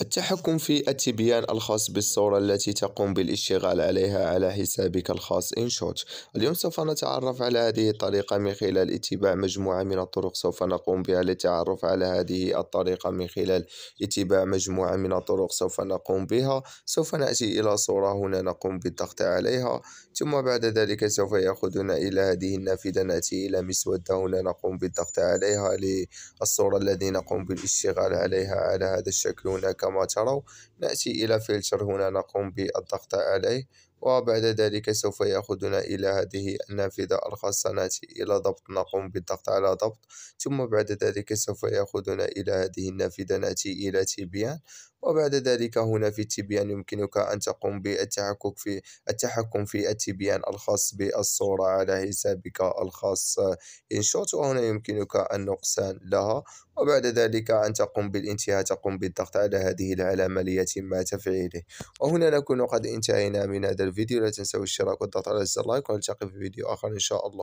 التحكم في التبيان الخاص بالصورة التي تقوم بالاشتغال عليها على حسابك الخاص إنشوت اليوم سوف نتعرف على هذه الطريقة من خلال اتباع مجموعة من الطرق سوف نقوم بها للتعرف على هذه الطريقة من خلال اتباع مجموعة من الطرق سوف نقوم بها سوف نأتي إلى صورة هنا نقوم بالضغط عليها ثم بعد ذلك سوف يأخذنا إلى هذه النافذة نأتي إلى مسودة هنا نقوم بالضغط عليها للصورة التي نقوم بالاشتغال عليها على هذا الشكل هنا الأولى كما تروا نأتي إلى فلتر هنا نقوم بالضغط عليه وبعد ذلك سوف يأخذنا إلى هذه النافذة الخاصة نأتي إلى ضبط نقوم بالضغط على ضبط ثم بعد ذلك سوف يأخذنا إلى هذه النافذة نأتي إلى تبيان وبعد ذلك هنا في التبيان يمكنك أن تقوم بالتحكم في التحكم في التبيان الخاص بالصورة على حسابك الخاص إن شوت وهنا يمكنك النقصان لها وبعد ذلك أن تقوم بالانتهاء تقوم بالضغط على هذه العلامة ليتم تفعيله وهنا نكون قد انتهينا من هذا الفيديو لا تنسوا الاشتراك والضغط على زر لايك ونلتقي في فيديو آخر إن شاء الله